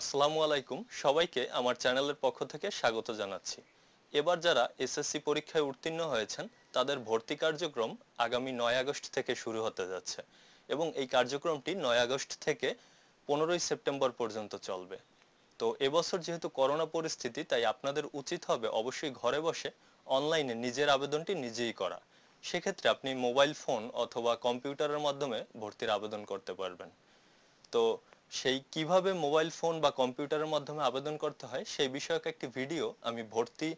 আসসালামু আলাইকুম সবাইকে আমার চ্যানেলের পক্ষ থেকে স্বাগত জানাচ্ছি এবার যারা এসএসসি পরীক্ষায় উত্তীর্ণ হয়েছেন তাদের ভর্তি কার্যক্রম আগামী নয় আগস্ট থেকে শুরু হতে যাচ্ছে এবং এই কার্যক্রমটি নয় আগস্ট থেকে পনেরোই সেপ্টেম্বর পর্যন্ত চলবে তো এবছর যেহেতু করোনা পরিস্থিতি তাই আপনাদের উচিত হবে অবশ্যই ঘরে বসে অনলাইনে নিজের আবেদনটি নিজেই করা সেক্ষেত্রে আপনি মোবাইল ফোন অথবা কম্পিউটারের মাধ্যমে ভর্তির আবেদন করতে পারবেন তো সেই কিভাবে মোবাইল ফোন বা কম্পিউটারের মাধ্যমে আবেদন করতে হয় সেই বিষয়ক একটি ভিডিও আমি ভর্তি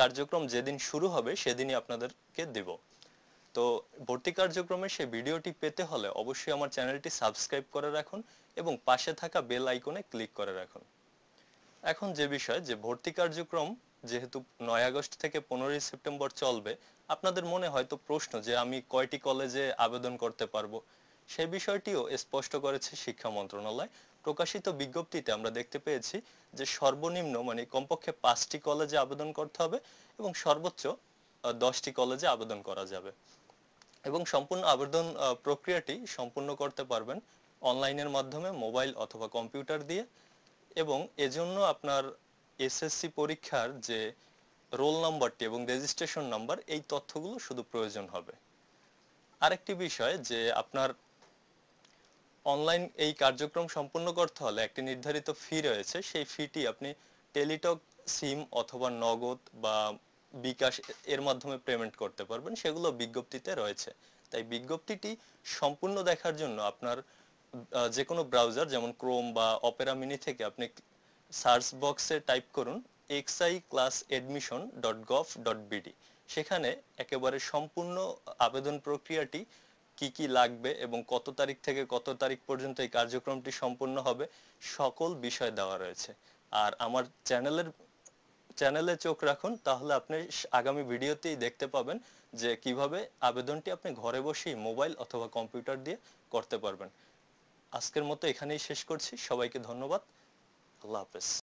কার্যক্রম যেদিন শুরু হবে সেদিনই আপনাদেরকে দেব তো ভর্তি কার্যক্রমের সেই ভিডিওটি পেতে হলে অবশ্যই আমার চ্যানেলটি সাবস্ক্রাইব করে রাখুন এবং পাশে থাকা বেল আইকনে ক্লিক করে রাখুন এখন যে বিষয় যে ভর্তি কার্যক্রম যেহেতু নয় আগস্ট থেকে পনেরোই সেপ্টেম্বর চলবে আপনাদের মনে হয়তো প্রশ্ন যে আমি কয়টি কলেজে আবেদন করতে পারবো সে বিষয়টিও স্পষ্ট করেছে শিক্ষা মন্ত্রণালয় প্রকাশিত বিজ্ঞপ্তিতে আমরা দেখতে পেয়েছি যে সর্বনিম্ন মানে কমপক্ষে পাঁচটি কলেজে আবেদন করতে হবে এবং সর্বোচ্চ দশটি কলেজে আবেদন করা যাবে এবং সম্পূর্ণ আবেদন প্রক্রিয়াটি সম্পূর্ণ করতে পারবেন অনলাইনের মাধ্যমে মোবাইল অথবা কম্পিউটার দিয়ে এবং এজন্য আপনার এসএসসি পরীক্ষার যে রোল নম্বরটি এবং রেজিস্ট্রেশন নাম্বার এই তথ্যগুলো শুধু প্রয়োজন হবে আরেকটি বিষয় যে আপনার অনলাইন এই কার্যক্রম সম্পূর্ণ করতে হলে একটি নির্ধারিত ফি রয়েছে সেই ফিটি আপনি টেলিটক সিম অথবা নগদ বা বিকাশ এর মাধ্যমে পেমেন্ট করতে পারবেন সেগুলো বিজ্ঞপ্তিতে রয়েছে তাই বিজ্ঞপ্তিটি সম্পূর্ণ দেখার জন্য আপনার যে কোনো ব্রাউজার যেমন ক্রোম বা অপেরা মিনি থেকে আপনি সার্চ বক্সে টাইপ করুন X I class admission dot gov dot BD সেখানে একেবারে সম্পূর্ণ আবেদন প্রক্রিয়াটি কি কি লাগবে এবং কত তারিখ থেকে কত তারিখ পর্যন্ত এই কার্যক্রমটি সম্পন্ন হবে সকল বিষয় দেওয়া রয়েছে আর আমার চ্যানেলের চ্যানেলে চোখ রাখুন তাহলে আপনি আগামী ভিডিওতেই দেখতে পাবেন যে কিভাবে আবেদনটি আপনি ঘরে বসেই মোবাইল অথবা কম্পিউটার দিয়ে করতে পারবেন আজকের মতো এখানেই শেষ করছি সবাইকে ধন্যবাদ আল্লাহ হাফেজ